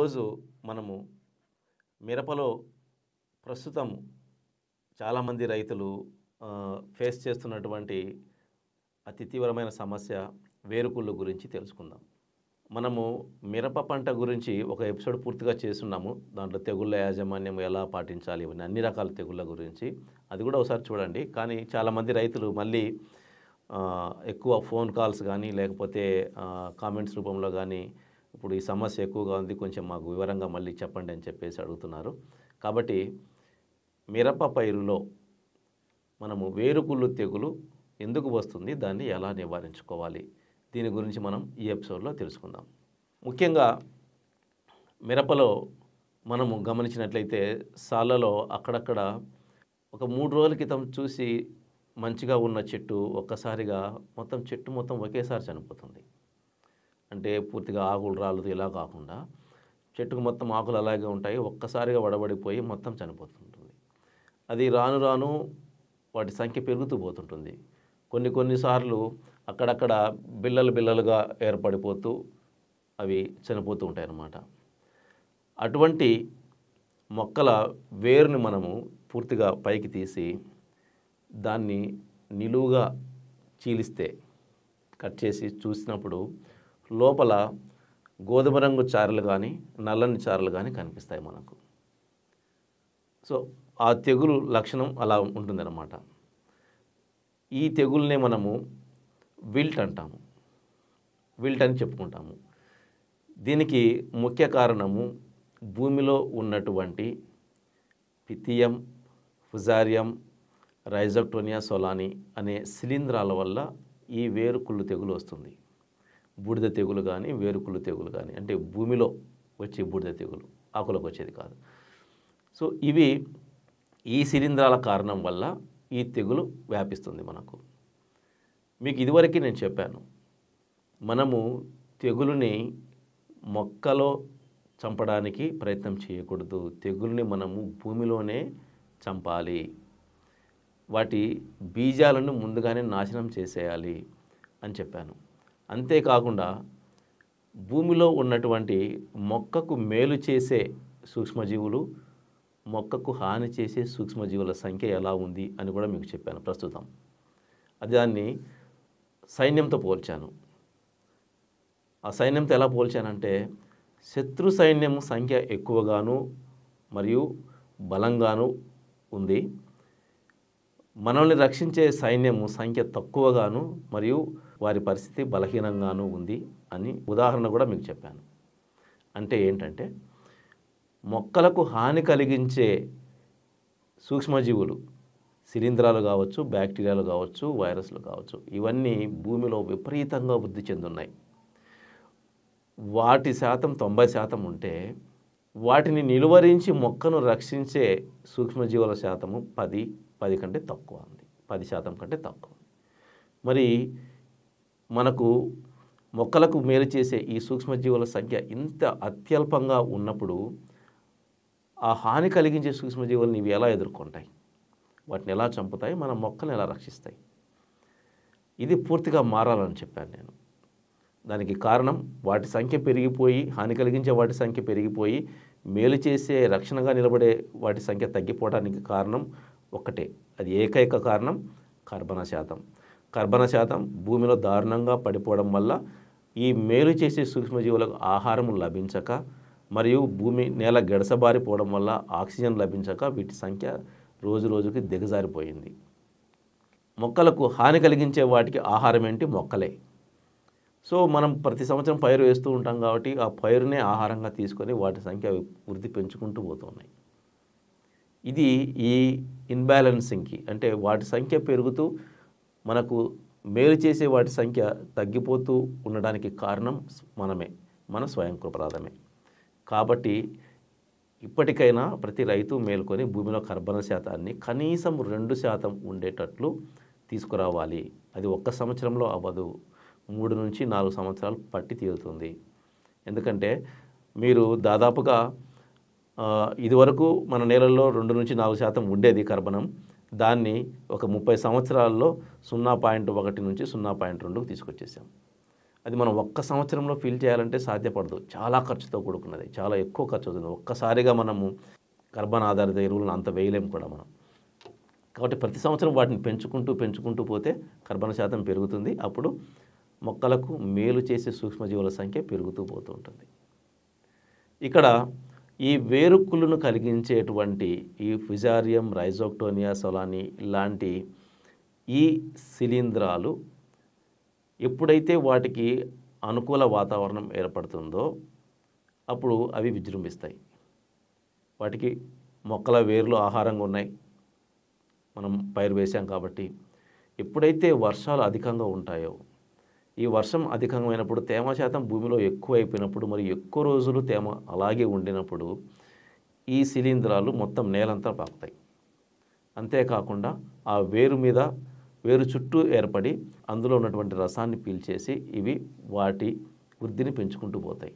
ఈరోజు మనము మిరపలో ప్రస్తుతం చాలామంది రైతులు ఫేస్ చేస్తున్నటువంటి అతి తీవ్రమైన సమస్య వేరుకుళ్ళు గురించి తెలుసుకుందాం మనము మిరప పంట గురించి ఒక ఎపిసోడ్ పూర్తిగా చేస్తున్నాము దాంట్లో తెగుళ్ళ యాజమాన్యం ఎలా పాటించాలి ఇవన్నీ అన్ని రకాల తెగుళ్ళ గురించి అది కూడా ఒకసారి చూడండి కానీ చాలామంది రైతులు మళ్ళీ ఎక్కువ ఫోన్ కాల్స్ కానీ లేకపోతే కామెంట్స్ రూపంలో కానీ ఇప్పుడు ఈ సమస్య ఎక్కువగా ఉంది కొంచెం మాకు వివరంగా మళ్ళీ చెప్పండి అని చెప్పేసి అడుగుతున్నారు కాబట్టి మిరప పైరులో మనము వేరుకుళ్ళు తెగులు ఎందుకు వస్తుంది దాన్ని ఎలా నివారించుకోవాలి దీని గురించి మనం ఈ ఎపిసోడ్లో తెలుసుకుందాం ముఖ్యంగా మిరపలో మనము గమనించినట్లయితే సాలలో అక్కడక్కడ ఒక మూడు రోజుల క్రితం చూసి మంచిగా ఉన్న చెట్టు ఒక్కసారిగా మొత్తం చెట్టు మొత్తం ఒకేసారి చనిపోతుంది అంటే పూర్తిగా ఆకులు రాళ్ళు ఇలా కాకుండా చెట్టుకు మొత్తం ఆకులు అలాగే ఉంటాయి ఒక్కసారిగా వడబడిపోయి మొత్తం చనిపోతుంటుంది అది రాను రాను వాటి సంఖ్య పెరుగుతూ పోతుంటుంది కొన్ని కొన్నిసార్లు అక్కడక్కడ బిల్లలు బిల్లలుగా ఏర్పడిపోతూ అవి చనిపోతూ ఉంటాయి అన్నమాట అటువంటి మొక్కల వేరుని మనము పూర్తిగా పైకి తీసి దాన్ని నిలువుగా చీలిస్తే కట్ చేసి చూసినప్పుడు లోపల గోధుమ రంగు చారలు కానీ నల్లని చారలు కానీ కనిపిస్తాయి మనకు సో ఆ తెగులు లక్షణం అలా ఉంటుందన్నమాట ఈ తెగుల్నే మనము విల్ట్ అంటాము విల్ట్ అని చెప్పుకుంటాము దీనికి ముఖ్య కారణము భూమిలో ఉన్నటువంటి పితియం ఫుజారియం రైజోక్టోనియా సోలాని అనే శిలీంధ్రాల వల్ల ఈ వేరు కుళ్ళు తెగులు వస్తుంది బూడిద తెగులు కానీ వేరుకుళ్ళు తెగులు కానీ అంటే భూమిలో వచ్చే బూడిద తెగులు ఆకులకు వచ్చేది కాదు సో ఇవి ఈ శిలీంధ్రాల కారణం వల్ల ఈ తెగులు వ్యాపిస్తుంది మనకు మీకు ఇదివరకు నేను చెప్పాను మనము తెగులుని మొక్కలో చంపడానికి ప్రయత్నం చేయకూడదు తెగులుని మనము భూమిలోనే చంపాలి వాటి బీజాలను ముందుగానే నాశనం చేసేయాలి అని చెప్పాను అంతేకాకుండా భూమిలో ఉన్నటువంటి మొక్కకు మేలు చేసే సూక్ష్మజీవులు మొక్కకు హాని చేసే సూక్ష్మజీవుల సంఖ్య ఎలా ఉంది అని కూడా మీకు చెప్పాను ప్రస్తుతం దాన్ని సైన్యంతో పోల్చాను ఆ సైన్యంతో ఎలా పోల్చానంటే శత్రు సైన్యం సంఖ్య ఎక్కువగాను మరియు బలంగాను ఉంది మనల్ని రక్షించే సైన్యము సంఖ్య తక్కువగాను మరియు వారి పరిస్థితి బలహీనంగానూ ఉంది అని ఉదాహరణ కూడా మీకు చెప్పాను అంటే ఏంటంటే మొక్కలకు హాని కలిగించే సూక్ష్మజీవులు శిలీంధ్రాలు కావచ్చు బ్యాక్టీరియాలు కావచ్చు వైరస్లు కావచ్చు ఇవన్నీ భూమిలో విపరీతంగా వృద్ధి చెందున్నాయి వాటి శాతం తొంభై శాతం ఉంటే వాటిని నిలువరించి మొక్కను రక్షించే సూక్ష్మజీవుల శాతము పది పది కంటే తక్కువ ఉంది పది శాతం కంటే తక్కువ మరి మనకు మొక్కలకు మేలు చేసే ఈ సూక్ష్మజీవుల సంఖ్య ఇంత అత్యల్పంగా ఉన్నప్పుడు ఆ హాని కలిగించే సూక్ష్మజీవులను ఇవి ఎలా ఎదుర్కొంటాయి వాటిని ఎలా చంపుతాయి మన మొక్కలను ఎలా రక్షిస్తాయి ఇది పూర్తిగా మారాలని చెప్పాను నేను దానికి కారణం వాటి సంఖ్య పెరిగిపోయి హాని కలిగించే వాటి సంఖ్య పెరిగిపోయి మేలు చేసే రక్షణగా నిలబడే వాటి సంఖ్య తగ్గిపోవడానికి కారణం ఒక్కటే అది ఏకైక కారణం కర్బన శాతం కర్బన శాతం భూమిలో దారుణంగా పడిపోవడం వల్ల ఈ మేలు చేసే సూక్ష్మజీవులకు ఆహారం లభించక మరియు భూమి నేల గడసబారిపోవడం వల్ల ఆక్సిజన్ లభించక వీటి సంఖ్య రోజు రోజుకి దిగజారిపోయింది మొక్కలకు హాని కలిగించే వాటికి ఆహారం ఏంటి మొక్కలే సో మనం ప్రతి సంవత్సరం పైరు వేస్తూ ఉంటాం కాబట్టి ఆ పైరునే ఆహారంగా తీసుకొని వాటి సంఖ్య వృద్ధి పెంచుకుంటూ పోతున్నాయి ఇది ఈ ఇన్బ్యాలెన్సింగ్కి అంటే వాటి సంఖ్య పెరుగుతూ మనకు మేలు చేసే వాటి సంఖ్య తగ్గిపోతూ ఉండడానికి కారణం మనమే మన స్వయం కృపరాధమే కాబట్టి ఇప్పటికైనా ప్రతి రైతు మేల్కొని భూమిలో కర్బన శాతాన్ని కనీసం రెండు శాతం ఉండేటట్లు తీసుకురావాలి అది ఒక్క సంవత్సరంలో అవ్వదు మూడు నుంచి నాలుగు సంవత్సరాలు పట్టి తీరుతుంది ఎందుకంటే మీరు దాదాపుగా ఇదివరకు మన నేలల్లో రెండు నుంచి నాలుగు శాతం ఉండేది కర్బనం దాన్ని ఒక ముప్పై సంవత్సరాల్లో సున్నా పాయింట్ ఒకటి నుంచి సున్నా పాయింట్ రెండుకు తీసుకొచ్చేసాం అది మనం ఒక్క సంవత్సరంలో ఫీల్ చేయాలంటే సాధ్యపడదు చాలా ఖర్చుతో కూడుకున్నది చాలా ఎక్కువ ఖర్చు అవుతుంది ఒక్కసారిగా మనము కర్బన్ ఆధారిత ఎరువులను అంత వేయలేము కూడా మనం కాబట్టి ప్రతి సంవత్సరం వాటిని పెంచుకుంటూ పెంచుకుంటూ పోతే కర్బన శాతం పెరుగుతుంది అప్పుడు మొక్కలకు మేలు చేసే సూక్ష్మజీవుల సంఖ్య పెరుగుతూ పోతూ ఉంటుంది ఇక్కడ ఈ వేరుకులను కలిగించేటువంటి ఈ ఫిజారియం రైజోక్టోనియా సొలాని లాంటి ఈ శిలీంధ్రాలు ఎప్పుడైతే వాటికి అనుకూల వాతావరణం ఏర్పడుతుందో అప్పుడు అవి విజృంభిస్తాయి వాటికి మొక్కల వేర్లు ఆహారంగా ఉన్నాయి మనం పైరు వేసాం కాబట్టి ఎప్పుడైతే వర్షాలు అధికంగా ఉంటాయో ఈ వర్షం అధికమైనప్పుడు తేమ శాతం భూమిలో ఎక్కువ అయిపోయినప్పుడు మరి ఎక్కువ రోజులు తేమ అలాగే ఉండినప్పుడు ఈ శిలీంధ్రాలు మొత్తం నేలంతా పాకుతాయి అంతేకాకుండా ఆ వేరు మీద వేరు చుట్టూ ఏర్పడి అందులో ఉన్నటువంటి రసాన్ని పీల్చేసి ఇవి వాటి వృద్ధిని పెంచుకుంటూ పోతాయి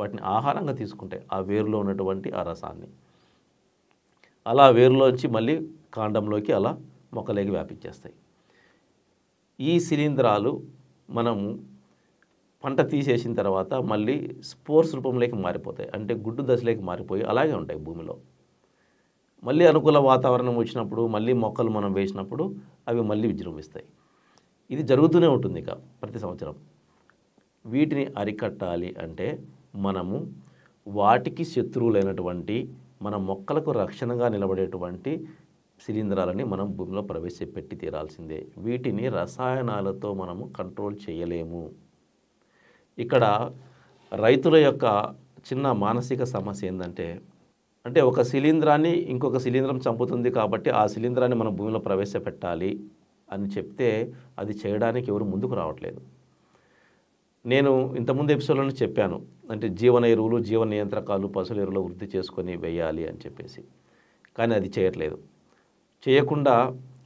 వాటిని ఆహారంగా తీసుకుంటాయి ఆ వేరులో ఉన్నటువంటి ఆ రసాన్ని అలా వేరులోంచి మళ్ళీ కాండంలోకి అలా మొక్కలేకి వ్యాపించేస్తాయి ఈ శిలీంధ్రాలు మనము పంట తీసేసిన తర్వాత మళ్ళీ స్పోర్స్ రూపంలోకి మారిపోతాయి అంటే గుడ్డు దశలోకి మారిపోయి అలాగే ఉంటాయి భూమిలో మళ్ళీ అనుకూల వాతావరణం వచ్చినప్పుడు మళ్ళీ మొక్కలు మనం వేసినప్పుడు అవి మళ్ళీ విజృంభిస్తాయి ఇది జరుగుతూనే ఉంటుంది ఇక ప్రతి సంవత్సరం వీటిని అరికట్టాలి అంటే మనము వాటికి శత్రువులైనటువంటి మన మొక్కలకు రక్షణగా నిలబడేటువంటి శిలీంధ్రాలని మనం భూమిలో ప్రవేశపెట్టి తీరాల్సిందే వీటిని రసాయనాలతో మనము కంట్రోల్ చేయలేము ఇక్కడ రైతుల యొక్క చిన్న మానసిక సమస్య ఏంటంటే అంటే ఒక శిలీంధ్రాన్ని ఇంకొక శిలీంధ్రం చంపుతుంది కాబట్టి ఆ శిలీంధ్రాన్ని మనం భూమిలో ప్రవేశపెట్టాలి అని చెప్తే అది చేయడానికి ఎవరు ముందుకు రావట్లేదు నేను ఇంతకుముందు ఎపిసోడ్లోనే చెప్పాను అంటే జీవన ఎరువులు జీవన నియంత్రకాలు పశువుల ఎరువులు వృద్ధి చేసుకొని వేయాలి అని చెప్పేసి కానీ అది చేయట్లేదు చేయకుండా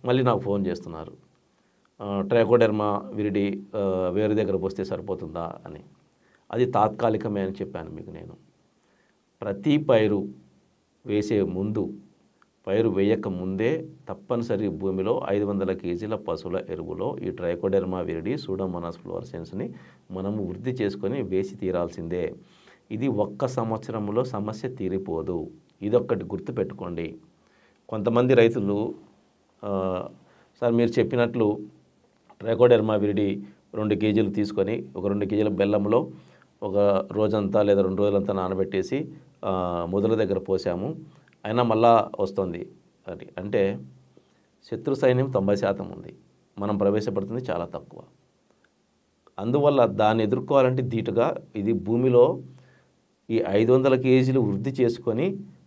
మళ్ళీ నాకు ఫోన్ చేస్తున్నారు ట్రైకోడెర్మా విరిడి వేరే దగ్గరకు వస్తే సరిపోతుందా అని అది తాత్కాలికమే అని చెప్పాను మీకు నేను ప్రతి పైరు వేసే ముందు పైరు వేయక ముందే తప్పనిసరి భూమిలో ఐదు వందల కేజీల పశువుల ఎరువులో ఈ ట్రైకోడెర్మా విరిడి సూడోమోనాస్ ఫ్లోరసెన్స్ని మనము వృద్ధి చేసుకొని వేసి తీరాల్సిందే ఇది ఒక్క సంవత్సరంలో సమస్య తీరిపోదు ఇదొక్కటి గుర్తుపెట్టుకోండి కొంతమంది రైతులు సార్ మీరు చెప్పినట్లు ట్రైకోడెర్మా విరిడి రెండు కేజీలు తీసుకొని ఒక రెండు కేజీల బెల్లంలో ఒక రోజంతా లేదా రెండు రోజులంతా నానబెట్టేసి మొదల దగ్గర పోసాము అయినా మళ్ళా వస్తుంది అది అంటే శత్రు సైన్యం తొంభై శాతం ఉంది మనం ప్రవేశపెడుతుంది చాలా తక్కువ అందువల్ల దాన్ని ఎదుర్కోవాలంటే ధీటుగా ఇది భూమిలో ఈ ఐదు వందల కేజీలు వృద్ధి చేసుకొని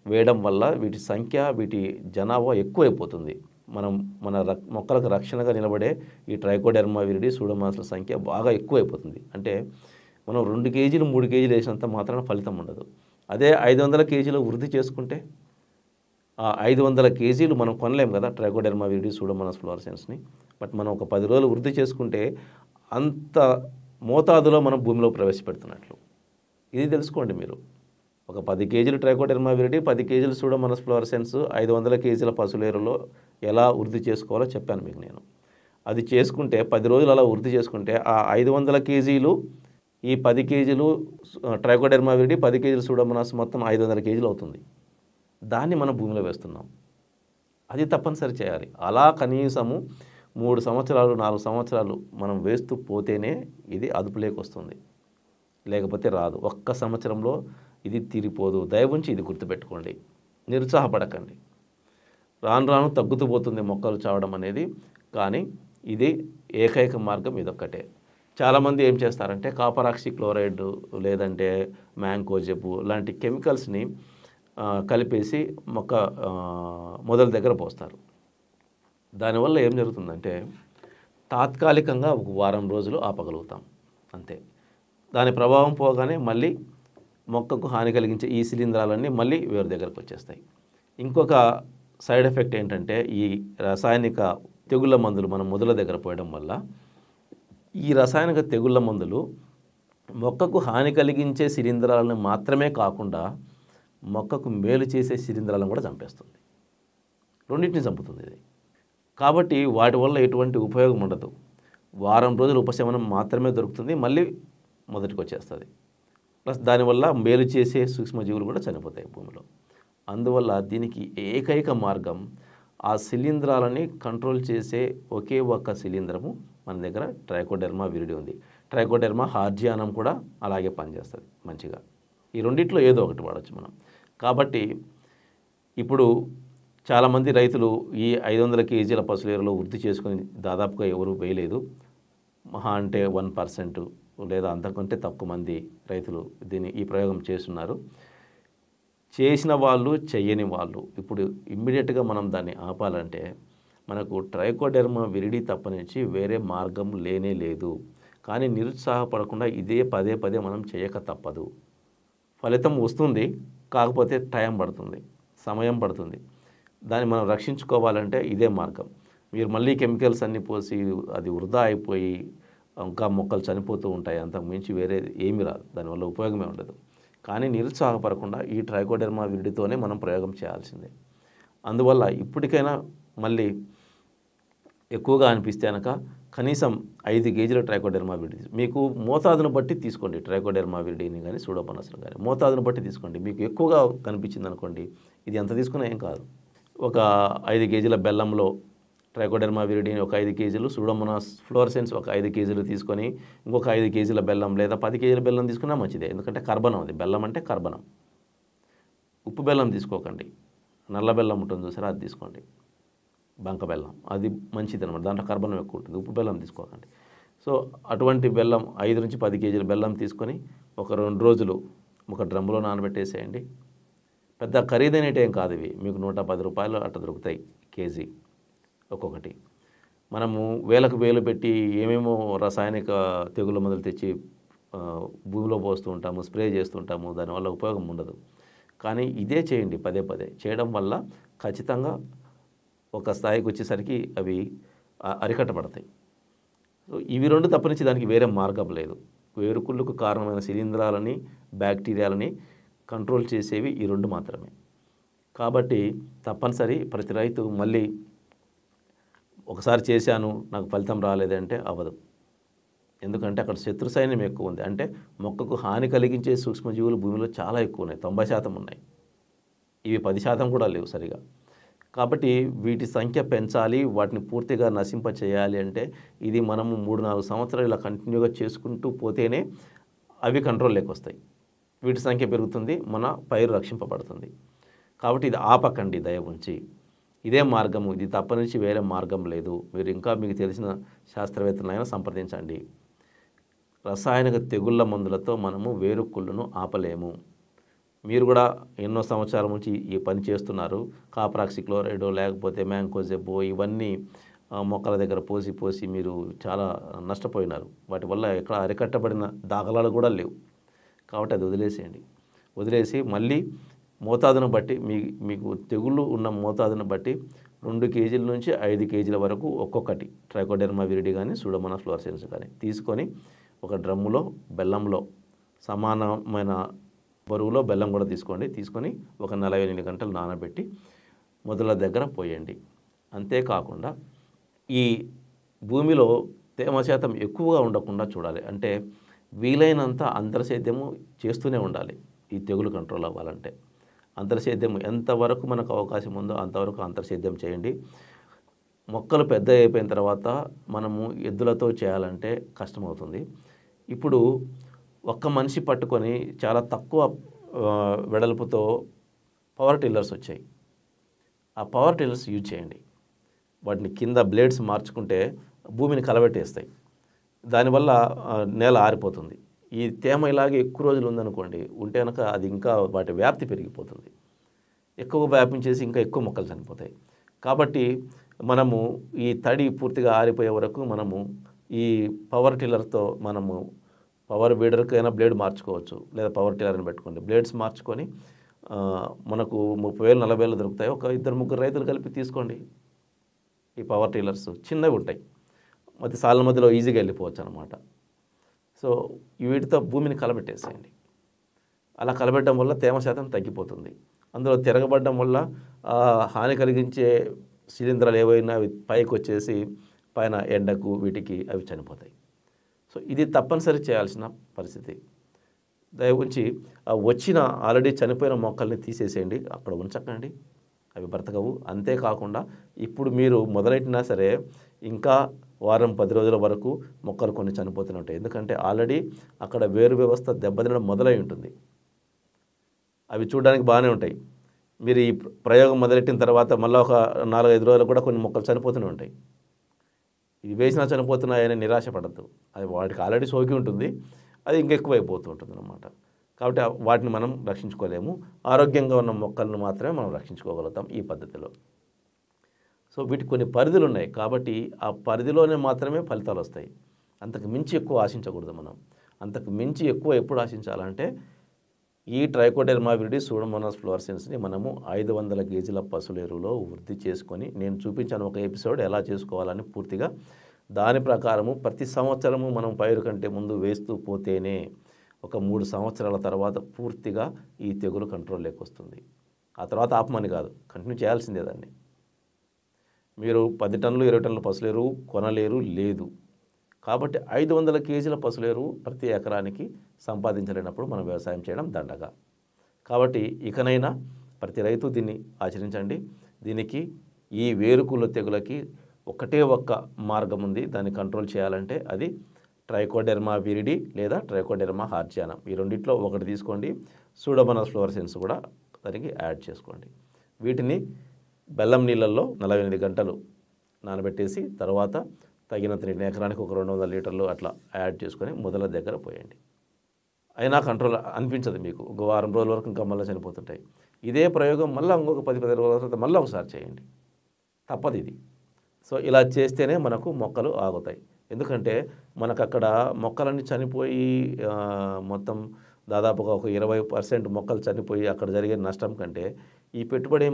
వేయడం వల్ల వీటి సంఖ్య వీటి జనాభా ఎక్కువైపోతుంది మనం మన మొక్కలకు రక్షణగా నిలబడే ఈ ట్రైకోడెర్మా విరిడి సూడమాసుల సంఖ్య బాగా ఎక్కువైపోతుంది అంటే మనం రెండు కేజీలు మూడు కేజీలు వేసినంత మాత్రాన ఫలితం ఉండదు అదే ఐదు వందల కేజీలు వృద్ధి చేసుకుంటే ఆ ఐదు వందల కేజీలు మనం కొనలేము కదా ట్రైకోడెర్మా విరిడి సూడమాస్ ఫ్లోరసెన్స్ని బట్ మనం ఒక పది రోజులు వృద్ధి చేసుకుంటే అంత మోతాదులో మనం భూమిలో ప్రవేశపెడుతున్నట్లు ఇది తెలుసుకోండి మీరు ఒక పది కేజీలు ట్రైకోడెర్మా విరిడి పది కేజీలు సూడోమనస్ ఫ్లోరసెన్స్ ఐదు వందల కేజీల పసులేరులో ఎలా వృద్ధి చేసుకోవాలో చెప్పాను మీకు నేను అది చేసుకుంటే పది రోజులు అలా వృద్ధి చేసుకుంటే ఆ ఐదు వందల కేజీలు ఈ పది కేజీలు ట్రైకోడెర్మాబిలిటీ విరిడి పది కేజీలు సూడోమనాస్ మొత్తం ఐదు వందల కేజీలు అవుతుంది దాన్ని మనం భూమిలో వేస్తున్నాం అది తప్పనిసరి చేయాలి అలా కనీసము మూడు సంవత్సరాలు నాలుగు సంవత్సరాలు మనం వేస్తూ పోతేనే ఇది అదుపులోకి వస్తుంది లేకపోతే రాదు ఒక్క సంవత్సరంలో ఇది తీరిపోదు దయవుంచి ఇది గుర్తుపెట్టుకోండి నిరుత్సాహపడకండి రాను రాను తగ్గుతూ పోతుంది మొక్కలు చావడం అనేది కానీ ఇది ఏకైక మార్గం ఇదొక్కటే చాలామంది ఏం చేస్తారంటే కాపరాక్సి క్లోరైడ్ లేదంటే మ్యాంకోజెబు లాంటి కెమికల్స్ని కలిపేసి మొక్క మొదల దగ్గర పోస్తారు దానివల్ల ఏం జరుగుతుందంటే తాత్కాలికంగా ఒక వారం రోజులు ఆపగలుగుతాం అంతే దాని ప్రభావం పోగానే మళ్ళీ మొక్కకు హాని కలిగించే ఈ శిలీంధ్రాలన్నీ మళ్ళీ వేరు దగ్గరకు వచ్చేస్తాయి ఇంకొక సైడ్ ఎఫెక్ట్ ఏంటంటే ఈ రసాయనిక తెగుళ్ళ మందులు మనం మొదల దగ్గర పోయడం వల్ల ఈ రసాయనిక తెగుళ్ళ మందులు మొక్కకు హాని కలిగించే శిలీంధ్రాలను మాత్రమే కాకుండా మొక్కకు మేలు చేసే శిలీంధ్రాలను కూడా చంపేస్తుంది రెండింటిని చంపుతుంది ఇది కాబట్టి వాటి వల్ల ఎటువంటి ఉపయోగం ఉండదు వారం రోజులు ఉపశమనం మాత్రమే దొరుకుతుంది మళ్ళీ మొదటికి వచ్చేస్తుంది ప్లస్ దానివల్ల మేలు చేసే సూక్ష్మజీవులు కూడా చనిపోతాయి భూమిలో అందువల్ల దీనికి ఏకైక మార్గం ఆ శిలీంధ్రాలని కంట్రోల్ చేసే ఒకే ఒక్క శిలీంధ్రము మన దగ్గర ట్రైకోడెర్మా విరిడి ఉంది ట్రైకోడెర్మా హార్జియానం కూడా అలాగే పనిచేస్తుంది మంచిగా ఈ రెండిట్లో ఏదో ఒకటి వాడచ్చు మనం కాబట్టి ఇప్పుడు చాలామంది రైతులు ఈ ఐదు వందల కేజీల పసులేరులో వృద్ధి చేసుకుని దాదాపుగా ఎవరూ వేయలేదు మహా అంటే వన్ పర్సెంట్ లేదా అంతకంటే తక్కువ మంది రైతులు దీన్ని ఈ ప్రయోగం చేస్తున్నారు చేసిన వాళ్ళు చేయని వాళ్ళు ఇప్పుడు ఇమ్మీడియట్గా మనం దాన్ని ఆపాలంటే మనకు ట్రైకోడెర్మా విరిడి తప్ప నుంచి వేరే మార్గం లేనే లేదు కానీ నిరుత్సాహపడకుండా ఇదే పదే పదే మనం చేయక తప్పదు ఫలితం వస్తుంది కాకపోతే టైం పడుతుంది సమయం పడుతుంది దాన్ని మనం రక్షించుకోవాలంటే ఇదే మార్గం మీరు మళ్ళీ కెమికల్స్ అన్నీ పోసి అది వృధా అయిపోయి ఇంకా మొక్కలు చనిపోతూ ఉంటాయి అంతకు మించి వేరే ఏమి రాదు దానివల్ల ఉపయోగమే ఉండదు కానీ నిరుత్సాహపడకుండా ఈ ట్రైకోడెర్మా విడితోనే మనం ప్రయోగం చేయాల్సిందే అందువల్ల ఇప్పటికైనా మళ్ళీ ఎక్కువగా అనిపిస్తే అనక కనీసం ఐదు కేజీల ట్రైకోడెర్మా విడి మీకు మోతాదును బట్టి తీసుకోండి ట్రైకోడెర్మా విడిని కానీ సూడోపనస్ను కానీ మోతాదును బట్టి తీసుకోండి మీకు ఎక్కువగా కనిపించింది అనుకోండి ఇది ఎంత తీసుకున్నా ఏం కాదు ఒక ఐదు కేజీల బెల్లంలో ట్రైకోడెర్మా విరిడిని ఒక ఐదు కేజీలు సూడోమోనాస్ ఫ్లోరసెన్స్ ఒక ఐదు కేజీలు తీసుకొని ఇంకొక ఐదు కేజీల బెల్లం లేదా పది కేజీల బెల్లం తీసుకున్నా మంచిదే ఎందుకంటే కర్బనం అది బెల్లం అంటే కర్బనం ఉప్పు బెల్లం తీసుకోకండి నల్ల బెల్లం ఉంటుంది చూసారా అది తీసుకోండి బంక బెల్లం అది మంచిది అనమాట దాంట్లో కర్బనం ఎక్కువ ఉంటుంది ఉప్పు బెల్లం తీసుకోకండి సో అటువంటి బెల్లం ఐదు నుంచి పది కేజీల బెల్లం తీసుకొని ఒక రెండు రోజులు ఒక డ్రమ్ములో నానబెట్టేసేయండి పెద్ద ఖరీదైనటేం ఏం కాదు ఇవి మీకు నూట పది రూపాయలు అట్ట దొరుకుతాయి కేజీ ఒక్కొక్కటి మనము వేలకు వేలు పెట్టి ఏమేమో రసాయనిక తెగుల మందులు తెచ్చి భూమిలో పోస్తూ ఉంటాము స్ప్రే చేస్తుంటాము దానివల్ల ఉపయోగం ఉండదు కానీ ఇదే చేయండి పదే పదే చేయడం వల్ల ఖచ్చితంగా ఒక స్థాయికి వచ్చేసరికి అవి అరికట్టబడతాయి సో ఇవి రెండు తప్పనించి దానికి వేరే మార్గం లేదు వేరుకుళ్ళకు కారణమైన శిలీంధ్రాలని బ్యాక్టీరియాలని కంట్రోల్ చేసేవి ఈ రెండు మాత్రమే కాబట్టి తప్పనిసరి ప్రతి రైతు మళ్ళీ ఒకసారి చేశాను నాకు ఫలితం రాలేదంటే అవదు ఎందుకంటే అక్కడ శత్రు సైన్యం ఎక్కువ ఉంది అంటే మొక్కకు హాని కలిగించే సూక్ష్మజీవులు భూమిలో చాలా ఎక్కువ ఉన్నాయి తొంభై శాతం ఉన్నాయి ఇవి పది శాతం కూడా లేవు సరిగా కాబట్టి వీటి సంఖ్య పెంచాలి వాటిని పూర్తిగా నశింప చేయాలి అంటే ఇది మనము మూడు నాలుగు సంవత్సరాలు ఇలా కంటిన్యూగా చేసుకుంటూ పోతేనే అవి కంట్రోల్లోకి వస్తాయి వీటి సంఖ్య పెరుగుతుంది మన పైరు రక్షింపబడుతుంది కాబట్టి ఇది ఆపకండి దయ ఉంచి ఇదే మార్గము ఇది తప్ప నుంచి వేరే మార్గం లేదు మీరు ఇంకా మీకు తెలిసిన శాస్త్రవేత్తలైనా సంప్రదించండి రసాయనిక తెగుళ్ళ మందులతో మనము వేరుకుళ్ళను ఆపలేము మీరు కూడా ఎన్నో సంవత్సరాల నుంచి ఈ పని చేస్తున్నారు కాప్రాక్సి క్లోరైడ్ లేకపోతే మ్యాంకోజెబో ఇవన్నీ మొక్కల దగ్గర పోసి పోసి మీరు చాలా నష్టపోయినారు వాటి వల్ల ఎక్కడ అరికట్టబడిన దాఖలాలు కూడా లేవు కాబట్టి అది వదిలేసేయండి వదిలేసి మళ్ళీ మోతాదును బట్టి మీ మీకు తెగుళ్ళు ఉన్న మోతాదును బట్టి రెండు కేజీల నుంచి ఐదు కేజీల వరకు ఒక్కొక్కటి ట్రైకోడెర్మా విరిడి కానీ సుడమన ఫ్లోరసెన్స్ కానీ తీసుకొని ఒక డ్రమ్ములో బెల్లంలో సమానమైన బరువులో బెల్లం కూడా తీసుకోండి తీసుకొని ఒక నలభై ఎనిమిది గంటలు నానబెట్టి మొదల దగ్గర పోయండి అంతేకాకుండా ఈ భూమిలో తేమ శాతం ఎక్కువగా ఉండకుండా చూడాలి అంటే వీలైనంత అంతర్సేద్యము చేస్తూనే ఉండాలి ఈ తెగులు కంట్రోల్ అవ్వాలంటే అంతర్సేద్యం ఎంతవరకు మనకు అవకాశం ఉందో అంతవరకు అంతర్సేద్యం చేయండి మొక్కలు పెద్ద అయిపోయిన తర్వాత మనము ఎద్దులతో చేయాలంటే కష్టమవుతుంది ఇప్పుడు ఒక్క మనిషి పట్టుకొని చాలా తక్కువ వెడల్పుతో పవర్ టిల్లర్స్ వచ్చాయి ఆ పవర్ టిల్లర్స్ యూజ్ చేయండి వాటిని కింద బ్లేడ్స్ మార్చుకుంటే భూమిని కలబెట్టేస్తాయి దానివల్ల నేల ఆరిపోతుంది ఈ తేమ ఇలాగే ఎక్కువ రోజులు ఉందనుకోండి ఉంటే కనుక అది ఇంకా వాటి వ్యాప్తి పెరిగిపోతుంది ఎక్కువ వ్యాపించేసి ఇంకా ఎక్కువ మొక్కలు చనిపోతాయి కాబట్టి మనము ఈ తడి పూర్తిగా ఆరిపోయే వరకు మనము ఈ పవర్ టిల్లర్తో మనము పవర్ బీడర్కైనా బ్లేడ్ మార్చుకోవచ్చు లేదా పవర్ టిల్లర్ని పెట్టుకోండి బ్లేడ్స్ మార్చుకొని మనకు ముప్పై వేలు నలభై వేలు దొరుకుతాయి ఒక ఇద్దరు ముగ్గురు రైతులు కలిపి తీసుకోండి ఈ పవర్ టిల్లర్స్ చిన్నవి ఉంటాయి అది సాల మధ్యలో ఈజీగా వెళ్ళిపోవచ్చు అనమాట సో వీటితో భూమిని కలబెట్టేసేయండి అలా కలబెట్టడం వల్ల తేమ శాతం తగ్గిపోతుంది అందులో తిరగబడడం వల్ల హాని కలిగించే శిలీంధ్రాలు ఏవైనా పైకి వచ్చేసి పైన ఎండకు వీటికి అవి చనిపోతాయి సో ఇది తప్పనిసరి చేయాల్సిన పరిస్థితి దయ ఉంచి వచ్చిన ఆల్రెడీ చనిపోయిన మొక్కల్ని తీసేసేయండి అక్కడ ఉంచకండి అవి బ్రతకవు అంతేకాకుండా ఇప్పుడు మీరు మొదలెట్టినా సరే ఇంకా వారం పది రోజుల వరకు మొక్కలు కొన్ని చనిపోతూనే ఉంటాయి ఎందుకంటే ఆల్రెడీ అక్కడ వేరు వ్యవస్థ దెబ్బతినడం మొదలై ఉంటుంది అవి చూడడానికి బాగానే ఉంటాయి మీరు ఈ ప్రయోగం మొదలెట్టిన తర్వాత మళ్ళీ ఒక నాలుగైదు రోజులు కూడా కొన్ని మొక్కలు చనిపోతూనే ఉంటాయి ఇవి వేసినా చనిపోతున్నాయని నిరాశపడద్దు అది వాటికి ఆల్రెడీ సోకి ఉంటుంది అది ఇంకెక్కువైపోతూ ఉంటుంది అనమాట కాబట్టి వాటిని మనం రక్షించుకోలేము ఆరోగ్యంగా ఉన్న మొక్కలను మాత్రమే మనం రక్షించుకోగలుగుతాం ఈ పద్ధతిలో సో వీటి కొన్ని పరిధులు ఉన్నాయి కాబట్టి ఆ పరిధిలోనే మాత్రమే ఫలితాలు వస్తాయి అంతకు మించి ఎక్కువ ఆశించకూడదు మనం అంతకు మించి ఎక్కువ ఎప్పుడు ఆశించాలంటే ఈ ట్రైకోటెర్మాబిలిటీ సూడమోనస్ ఫ్లోర్సెన్స్ని మనము ఐదు వందల కేజీల ఎరువులో వృద్ధి చేసుకొని నేను చూపించాను ఒక ఎపిసోడ్ ఎలా చేసుకోవాలని పూర్తిగా దాని ప్రకారము ప్రతి సంవత్సరము మనం పైరు కంటే ముందు వేస్తూ పోతేనే ఒక మూడు సంవత్సరాల తర్వాత పూర్తిగా ఈ తెగులు కంట్రోల్ వస్తుంది ఆ తర్వాత ఆపమని కాదు కంటిన్యూ చేయాల్సిందే దాన్ని మీరు పది టన్నులు ఇరవై టన్నుల పసులేరు కొనలేరు లేదు కాబట్టి ఐదు వందల కేజీల పసులేరు ప్రతి ఎకరానికి సంపాదించలేనప్పుడు మనం వ్యవసాయం చేయడం దండగా కాబట్టి ఇకనైనా ప్రతి రైతు దీన్ని ఆచరించండి దీనికి ఈ వేరుకుల తెగులకి ఒకటే ఒక్క మార్గం ఉంది దాన్ని కంట్రోల్ చేయాలంటే అది ట్రైకోడెర్మా విరిడి లేదా ట్రైకోడెర్మా హార్జానం ఈ రెండిట్లో ఒకటి తీసుకోండి సూడోమనస్ ఫ్లోరసెన్స్ కూడా దానికి యాడ్ చేసుకోండి వీటిని బెల్లం నీళ్ళల్లో నలభై ఎనిమిది గంటలు నానబెట్టేసి తర్వాత తగినంత నీటిని ఎకరానికి ఒక రెండు వందల లీటర్లు అట్లా యాడ్ చేసుకొని మొదల దగ్గర పోయండి అయినా కంట్రోల్ అనిపించదు మీకు ఒక వారం రోజుల వరకు ఇంకా మళ్ళీ చనిపోతుంటాయి ఇదే ప్రయోగం మళ్ళీ ఇంకొక పది పది రోజుల తర్వాత మళ్ళీ ఒకసారి చేయండి తప్పదు ఇది సో ఇలా చేస్తేనే మనకు మొక్కలు ఆగుతాయి ఎందుకంటే మనకు అక్కడ మొక్కలన్నీ చనిపోయి మొత్తం దాదాపుగా ఒక ఇరవై పర్సెంట్ మొక్కలు చనిపోయి అక్కడ జరిగే నష్టం కంటే ఈ పెట్టుబడి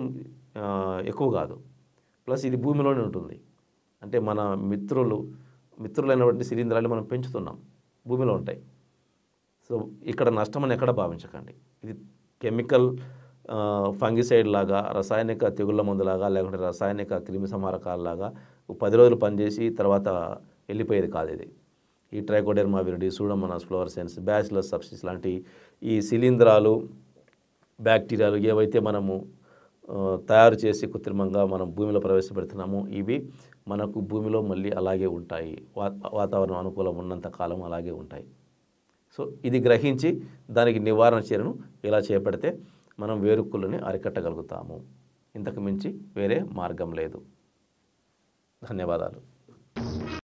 ఎక్కువ కాదు ప్లస్ ఇది భూమిలోనే ఉంటుంది అంటే మన మిత్రులు మిత్రులైనటువంటి శిలీంధ్రాలు మనం పెంచుతున్నాం భూమిలో ఉంటాయి సో ఇక్కడ నష్టం అని ఎక్కడ భావించకండి ఇది కెమికల్ ఫంగిసైడ్ లాగా రసాయనిక తెగుళ్ళ మందులాగా లేకుంటే రసాయనిక క్రిమి లాగా పది రోజులు పనిచేసి తర్వాత వెళ్ళిపోయేది కాదు ఇది ఈ Trichoderma viride Pseudomonas fluorescens Bacillus subtilis లాంటి ఈ శిలీంధ్రాలు బ్యాక్టీరియాలు ఏవైతే మనము తయారు చేసి కృత్రిమంగా మనం భూమిలో ప్రవేశపెడుతున్నామో ఇవి మనకు భూమిలో మళ్ళీ అలాగే ఉంటాయి వాతావరణం అనుకూలం ఉన్నంత కాలం అలాగే ఉంటాయి సో ఇది గ్రహించి దానికి నివారణ చర్యను ఇలా చేపడితే మనం వేరుకులని అరికట్టగలుగుతాము ఇంతకు మించి వేరే మార్గం లేదు ధన్యవాదాలు